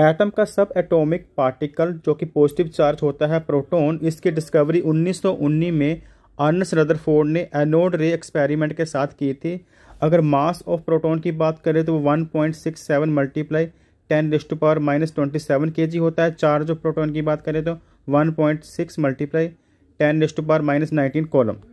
atom का सब atomic particle जो कि पॉजिटिव चार्ज होता है प्रोटॉन इसकी डिस्कवरी 1919 में आर्नस रदरफोर्ड ने एनोड रे एक्सपेरिमेंट के साथ की थी अगर मास ऑफ प्रोटॉन की बात करें तो वो seven multiply ten raised power minus twenty seven K G होता है चार्ज ऑफ प्रोटोन की बात करें तो one point six multiply ten raised power minus nineteen column